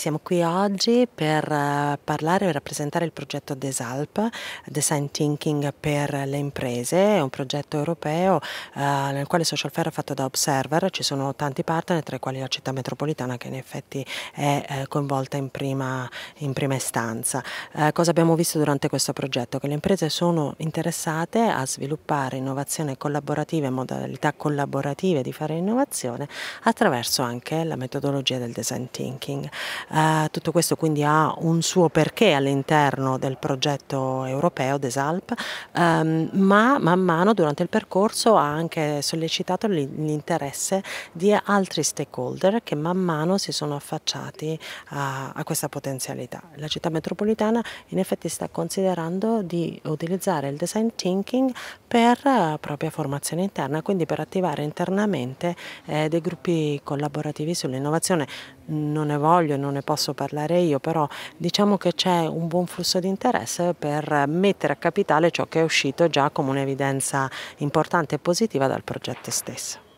Siamo qui oggi per eh, parlare e rappresentare il progetto DESALP, Design Thinking per le imprese, è un progetto europeo eh, nel quale Social Fair è fatto da observer, ci sono tanti partner tra i quali la città metropolitana che in effetti è eh, coinvolta in prima, in prima istanza. Eh, cosa abbiamo visto durante questo progetto? Che le imprese sono interessate a sviluppare innovazione collaborativa e modalità collaborative di fare innovazione attraverso anche la metodologia del design thinking. Eh, tutto questo quindi ha un suo perché all'interno del progetto europeo DESALP, ehm, ma man mano durante il percorso ha anche sollecitato l'interesse di altri stakeholder che man mano si sono affacciati a, a questa potenzialità. La città metropolitana in effetti sta considerando di utilizzare il design thinking per eh, propria formazione interna, quindi per attivare internamente eh, dei gruppi collaborativi sull'innovazione. Non ne voglio, non ne ne posso parlare io, però diciamo che c'è un buon flusso di interesse per mettere a capitale ciò che è uscito già come un'evidenza importante e positiva dal progetto stesso.